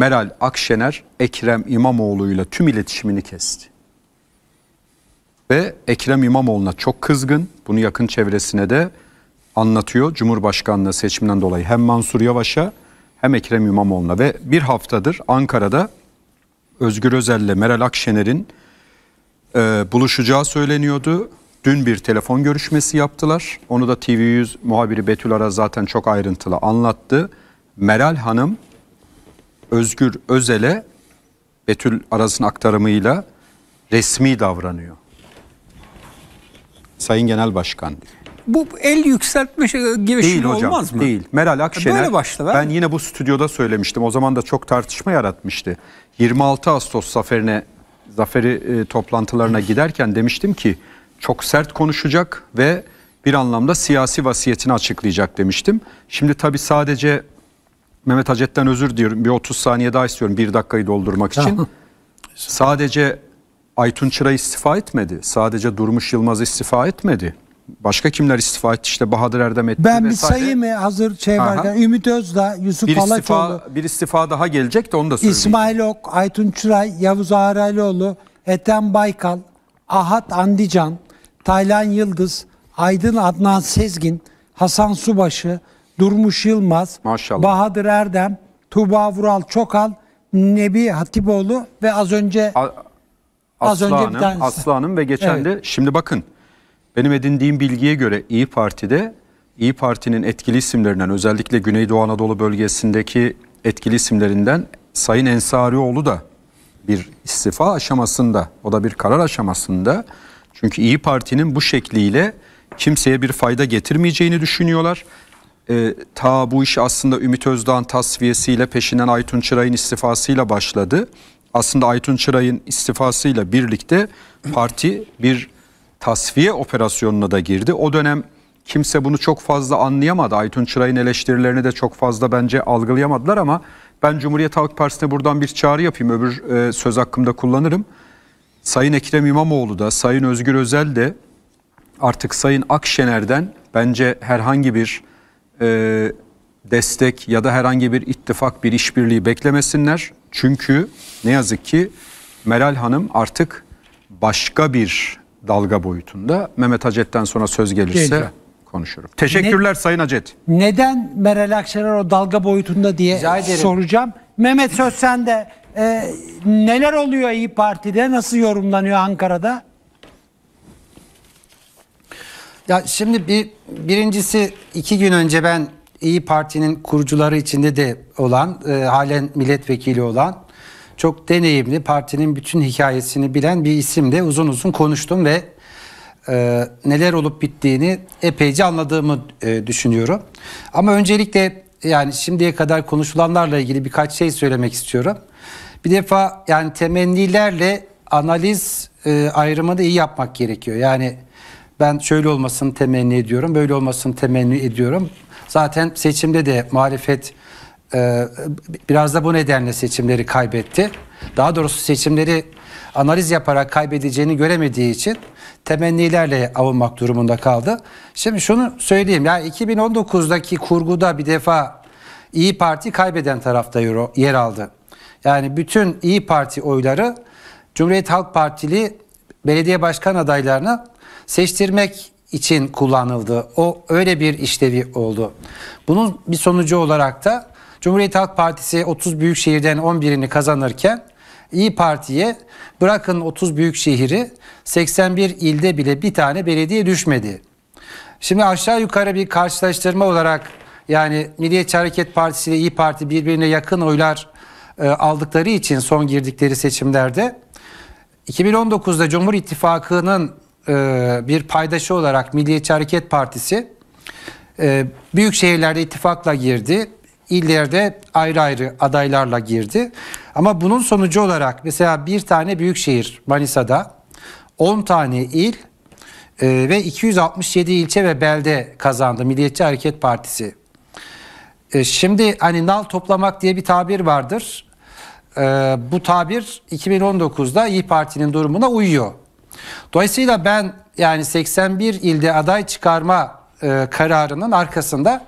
Meral Akşener Ekrem İmamoğlu'yla tüm iletişimini kesti. Ve Ekrem İmamoğlu'na çok kızgın. Bunu yakın çevresine de anlatıyor. Cumhurbaşkanlığı seçiminden dolayı hem Mansur Yavaş'a hem Ekrem İmamoğlu'na ve bir haftadır Ankara'da Özgür Özel ile Meral Akşener'in e, buluşacağı söyleniyordu. Dün bir telefon görüşmesi yaptılar. Onu da TV100 muhabiri Betül Ara zaten çok ayrıntılı anlattı. Meral Hanım Özgür Özel'e Betül Araz'ın aktarımıyla resmi davranıyor. Sayın Genel Başkan. Bu el yükseltme şey, girişimi hocam, olmaz mı? Değil. Meral Akşener. Böyle başla, ben, ben yine bu stüdyoda söylemiştim. O zaman da çok tartışma yaratmıştı. 26 Ağustos zaferine zaferi e, toplantılarına giderken demiştim ki çok sert konuşacak ve bir anlamda siyasi vasiyetini açıklayacak demiştim. Şimdi tabii sadece Mehmet Hacet'ten özür diyorum. Bir 30 saniye daha istiyorum bir dakikayı doldurmak için. Sadece Aytun Çıra istifa etmedi. Sadece Durmuş Yılmaz istifa etmedi. Başka kimler istifa etti? İşte Bahadır Erdem etti Ben bir vesaire. sayayım hazır şey Aha. varken? Ümit Özdağ, Yusuf bir Alaçoğlu, istifa, bir istifa daha gelecek de onu da söyleyeyim. İsmail Ok, Aytun Çıray, Yavuz Ağralioğlu, Ethem Baykal, Ahat Andican, Taylan Yıldız, Aydın Adnan Sezgin, Hasan Subaşı, Durmuş Yılmaz, Maşallah. Bahadır Erdem, Tuğba Vural Çokal, Nebi Hatipoğlu ve az önce A az önce Hanım, bir Aslı Hanım ve geçen evet. de şimdi bakın benim edindiğim bilgiye göre İyi Parti'de İyi Parti'nin etkili isimlerinden özellikle Güneydoğu Anadolu bölgesindeki etkili isimlerinden Sayın Ensarioğlu da bir istifa aşamasında, o da bir karar aşamasında. Çünkü İyi Parti'nin bu şekliyle kimseye bir fayda getirmeyeceğini düşünüyorlar e, ta bu iş aslında Ümit Özdağ'ın tasfiyesiyle peşinden Aytun Çıray'ın istifasıyla başladı. Aslında Aytun Çıray'ın istifasıyla birlikte parti bir tasfiye operasyonuna da girdi. O dönem kimse bunu çok fazla anlayamadı. Aytun Çıray'ın eleştirilerini de çok fazla bence algılayamadılar ama ben Cumhuriyet Halk Partisi'ne buradan bir çağrı yapayım. Öbür e, söz hakkımda kullanırım. Sayın Ekrem İmamoğlu da, Sayın Özgür Özel de artık Sayın Akşener'den bence herhangi bir e, destek ya da herhangi bir ittifak, bir işbirliği beklemesinler. Çünkü ne yazık ki Meral Hanım artık başka bir dalga boyutunda. Mehmet Hacet'ten sonra söz gelirse Geleceğim. konuşurum. Teşekkürler ne, Sayın Hacet. Neden Meral Akşener o dalga boyutunda diye soracağım. Mehmet söz sende. Ee, neler oluyor İyi Parti'de? Nasıl yorumlanıyor Ankara'da? Ya şimdi bir birincisi iki gün önce ben İyi Parti'nin kurucuları içinde de olan, e, halen milletvekili olan çok deneyimli, partinin bütün hikayesini bilen bir isimle uzun uzun konuştum ve e, neler olup bittiğini epeyce anladığımı e, düşünüyorum. Ama öncelikle yani şimdiye kadar konuşulanlarla ilgili birkaç şey söylemek istiyorum. Bir defa yani temennilerle analiz e, ayrımını iyi yapmak gerekiyor. Yani ben şöyle olmasını temenni ediyorum, böyle olmasını temenni ediyorum. Zaten seçimde de muhalefet e, biraz da bu nedenle seçimleri kaybetti. Daha doğrusu seçimleri analiz yaparak kaybedeceğini göremediği için temennilerle avunmak durumunda kaldı. Şimdi şunu söyleyeyim ya 2019'daki kurguda bir defa İyi Parti kaybeden tarafta yer aldı. Yani bütün İyi Parti oyları Cumhuriyet Halk Partili belediye başkan adaylarına seçtirmek için kullanıldı. O öyle bir işlevi oldu. Bunun bir sonucu olarak da Cumhuriyet Halk Partisi 30 büyük şehirden 11'ini kazanırken İyi Parti'ye bırakın 30 büyük şehri 81 ilde bile bir tane belediye düşmedi. Şimdi aşağı yukarı bir karşılaştırma olarak yani Milliyetçi Hareket Partisi ile İyi Parti birbirine yakın oylar e, aldıkları için son girdikleri seçimlerde 2019'da Cumhur İttifakı'nın e, bir paydaşı olarak Milliyetçi Hareket Partisi e, büyük şehirlerde ittifakla girdi. İllerde ayrı ayrı adaylarla girdi. Ama bunun sonucu olarak mesela bir tane büyük şehir Manisa'da 10 tane il e, ve 267 ilçe ve belde kazandı Milliyetçi Hareket Partisi. şimdi hani nal toplamak diye bir tabir vardır. bu tabir 2019'da İyi Parti'nin durumuna uyuyor. Dolayısıyla ben yani 81 ilde aday çıkarma e, kararının arkasında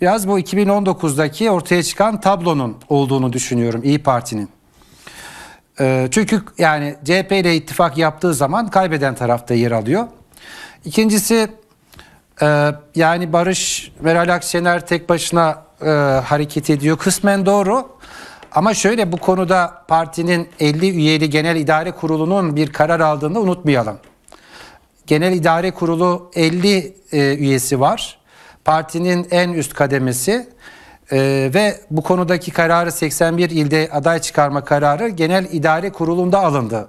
biraz bu 2019'daki ortaya çıkan tablonun olduğunu düşünüyorum İyi Parti'nin. E, çünkü yani CHP ile ittifak yaptığı zaman kaybeden tarafta yer alıyor. İkincisi e, yani Barış Meral Akşener tek başına e, hareket ediyor. Kısmen doğru ama şöyle bu konuda partinin 50 üyeli genel idare kurulunun bir karar aldığını unutmayalım. Genel idare kurulu 50 e, üyesi var. Partinin en üst kademesi e, ve bu konudaki kararı 81 ilde aday çıkarma kararı genel idare kurulunda alındı.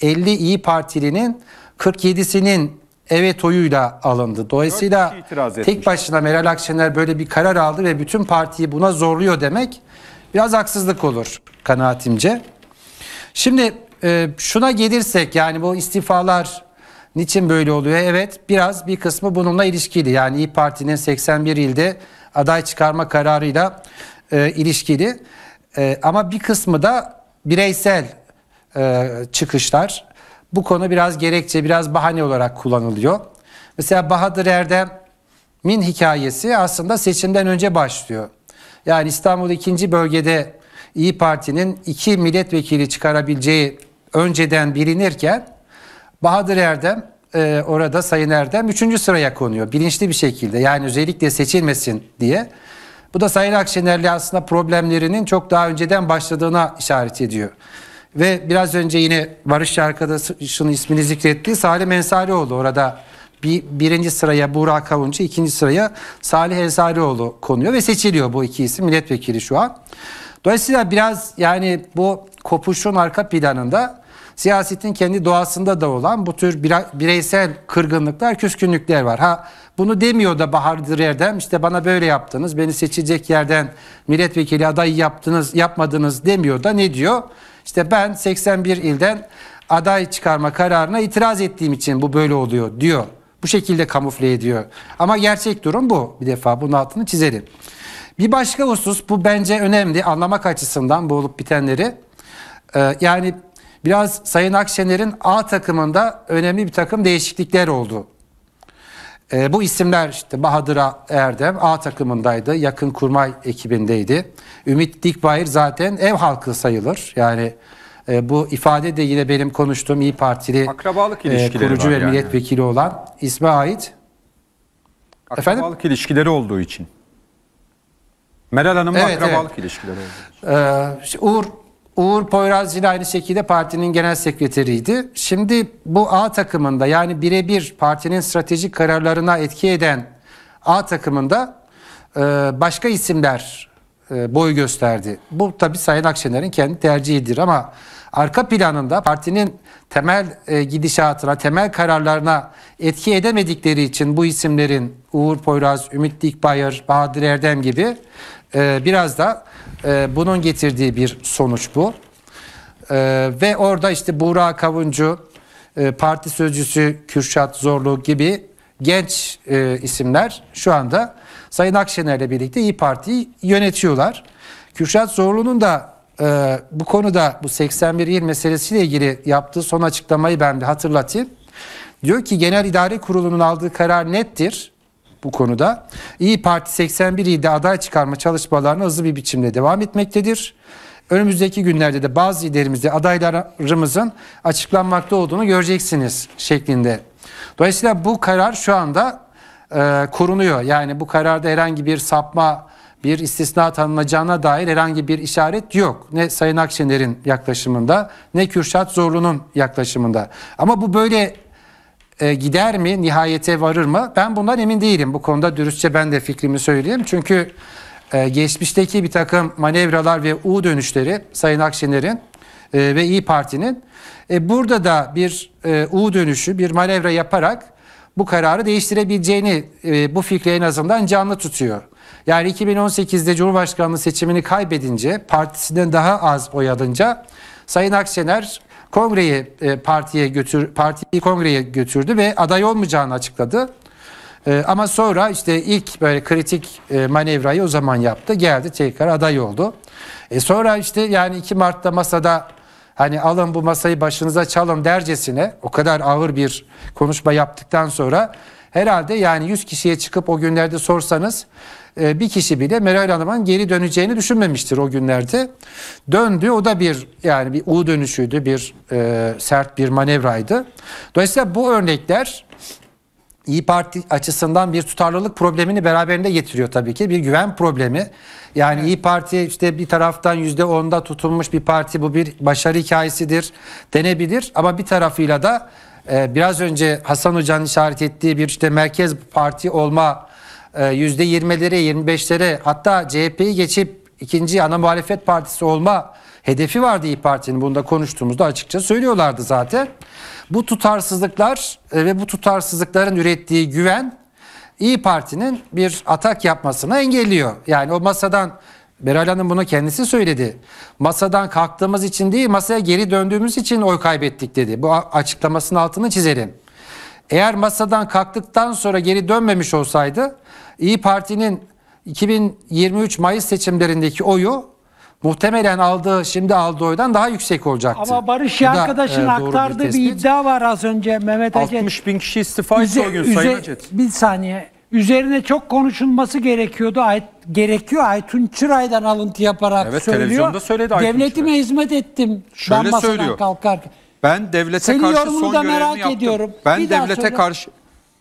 50 İyi Partilinin 47'sinin evet oyuyla alındı. Dolayısıyla tek başına Meral Akşener böyle bir karar aldı ve bütün partiyi buna zorluyor demek Biraz haksızlık olur kanaatimce. Şimdi e, şuna gelirsek yani bu istifalar niçin böyle oluyor? Evet biraz bir kısmı bununla ilişkili. Yani İyi Parti'nin 81 ilde aday çıkarma kararıyla e, ilişkili. E, ama bir kısmı da bireysel e, çıkışlar. Bu konu biraz gerekçe, biraz bahane olarak kullanılıyor. Mesela Bahadır Erdem'in hikayesi aslında seçimden önce başlıyor. Yani İstanbul 2. bölgede İyi Parti'nin iki milletvekili çıkarabileceği önceden bilinirken Bahadır Erdem e, orada Sayın Erdem 3. sıraya konuyor bilinçli bir şekilde yani özellikle seçilmesin diye. Bu da Sayın Akşener'le aslında problemlerinin çok daha önceden başladığına işaret ediyor. Ve biraz önce yine Barış arkadaşının ismini zikrettiği Salim Ensarioğlu orada bir, birinci sıraya Burak Avuncu, ikinci sıraya Salih Ensarioğlu konuyor ve seçiliyor bu iki isim milletvekili şu an. Dolayısıyla biraz yani bu kopuşun arka planında siyasetin kendi doğasında da olan bu tür bireysel kırgınlıklar, küskünlükler var. Ha bunu demiyor da Bahar Direr'den işte bana böyle yaptınız, beni seçecek yerden milletvekili adayı yaptınız, yapmadınız demiyor da ne diyor? İşte ben 81 ilden aday çıkarma kararına itiraz ettiğim için bu böyle oluyor diyor bu şekilde kamufle ediyor. Ama gerçek durum bu bir defa bunun altını çizelim. Bir başka husus bu bence önemli anlamak açısından bu olup bitenleri. Ee, yani biraz Sayın Akşener'in A takımında önemli bir takım değişiklikler oldu. E, bu isimler işte Bahadır Erdem A takımındaydı. Yakın kurmay ekibindeydi. Ümit Dikbayır zaten ev halkı sayılır. Yani e, bu ifade de yine benim konuştuğum İyi Partili e, akrabalık e, kurucu ve yani. milletvekili olan isme ait. Akrabalık Efendim? ilişkileri olduğu için. Meral Hanım'la evet, akrabalık evet. ilişkileri olduğu için. Ee, işte Uğur Uğur Poyraz yine aynı şekilde partinin genel sekreteriydi. Şimdi bu A takımında yani birebir partinin stratejik kararlarına etki eden A takımında e, başka isimler e, boy gösterdi. Bu tabi Sayın Akşener'in kendi tercihidir ama arka planında partinin temel e, gidişatına, temel kararlarına etki edemedikleri için bu isimlerin Uğur Poyraz, Ümit Dikbayır, Bahadır Erdem gibi e, biraz da bunun getirdiği bir sonuç bu. Ve orada işte Buğra Kavuncu, parti sözcüsü Kürşat Zorlu gibi genç e, isimler şu anda Sayın Akşener'le birlikte İyi Parti'yi yönetiyorlar. Kürşat Zorlu'nun da e, bu konuda bu 81 il meselesiyle ilgili yaptığı son açıklamayı ben de hatırlatayım. Diyor ki Genel İdare Kurulu'nun aldığı karar nettir bu konuda. İyi Parti 81 ilde aday çıkarma çalışmalarına hızlı bir biçimde devam etmektedir. Önümüzdeki günlerde de bazı liderimizde adaylarımızın açıklanmakta olduğunu göreceksiniz şeklinde Dolayısıyla bu karar şu anda e, korunuyor. Yani bu kararda herhangi bir sapma, bir istisna tanınacağına dair herhangi bir işaret yok. Ne Sayın Akşener'in yaklaşımında ne Kürşat Zorlu'nun yaklaşımında. Ama bu böyle e, gider mi, nihayete varır mı? Ben bundan emin değilim. Bu konuda dürüstçe ben de fikrimi söyleyeyim. Çünkü e, geçmişteki bir takım manevralar ve U dönüşleri Sayın Akşener'in e, ve İyi Parti'nin. E, burada da bir e, U dönüşü, bir manevra yaparak bu kararı değiştirebileceğini bu fikri en azından canlı tutuyor. Yani 2018'de Cumhurbaşkanlığı seçimini kaybedince, partisinden daha az oy alınca Sayın Akşener kongreyi partiye götür partiyi kongreye götürdü ve aday olmayacağını açıkladı. ama sonra işte ilk böyle kritik manevrayı o zaman yaptı. Geldi tekrar aday oldu. E, sonra işte yani 2 Mart'ta masada hani alın bu masayı başınıza çalın dercesine o kadar ağır bir konuşma yaptıktan sonra herhalde yani 100 kişiye çıkıp o günlerde sorsanız e, bir kişi bile Meral Hanım'ın geri döneceğini düşünmemiştir o günlerde. Döndü o da bir yani bir U dönüşüydü bir e, sert bir manevraydı. Dolayısıyla bu örnekler İyi Parti açısından bir tutarlılık problemini beraberinde getiriyor tabii ki. Bir güven problemi. Yani evet. İyi Parti işte bir taraftan yüzde onda tutunmuş bir parti bu bir başarı hikayesidir denebilir. Ama bir tarafıyla da e, biraz önce Hasan Hoca'nın işaret ettiği bir işte merkez parti olma e, yüzde yirmilere yirmi beşlere hatta CHP'yi geçip ikinci ana muhalefet partisi olma hedefi vardı İyi Parti'nin. Bunu da konuştuğumuzda açıkça söylüyorlardı zaten. Bu tutarsızlıklar e, ve bu tutarsızlıkların ürettiği güven İyi Parti'nin bir atak yapmasını engelliyor. Yani o masadan Meral Hanım bunu kendisi söyledi. Masadan kalktığımız için değil masaya geri döndüğümüz için oy kaybettik dedi. Bu açıklamasının altını çizelim. Eğer masadan kalktıktan sonra geri dönmemiş olsaydı İyi Parti'nin 2023 Mayıs seçimlerindeki oyu muhtemelen aldığı şimdi aldığı oydan daha yüksek olacaktı. Ama Barış Bu da, e, arkadaşın e, aktardığı bir, bir iddia var az önce Mehmet Acet. 60 bin kişi istifa etti o gün Sayın üze- Bir saniye. Üzerine çok konuşulması gerekiyordu. Ay, gerekiyor. Aytun Çıray'dan alıntı yaparak Evet, söylüyor. televizyonda söyledi Aytun Devletime Çıray. hizmet ettim. Şöyle ben söylüyor. kalkarken. Ben devlete Senin karşı yorumunu son da görevimi merak yaptım. ediyorum. Ben Bir devlete karşı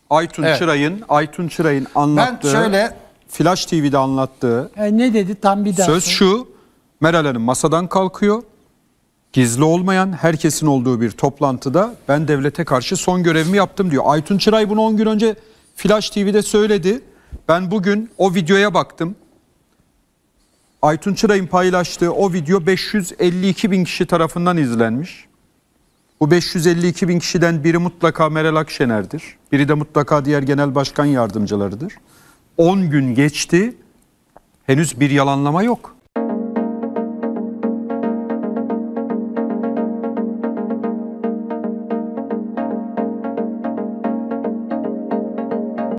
Aytun Evet. Çıray'ın Aytun Çıray'ın anlattığı şöyle- Flash TV'de anlattığı E, ne dedi tam bir daha. söz şu. Meral Hanım masadan kalkıyor. Gizli olmayan herkesin olduğu bir toplantıda ben devlete karşı son görevimi yaptım diyor. Aytun Çıray bunu 10 gün önce Flash TV'de söyledi. Ben bugün o videoya baktım. Aytun Çıray'ın paylaştığı o video 552 bin kişi tarafından izlenmiş. Bu 552 bin kişiden biri mutlaka Meral Akşener'dir. Biri de mutlaka diğer genel başkan yardımcılarıdır. 10 gün geçti. Henüz bir yalanlama yok.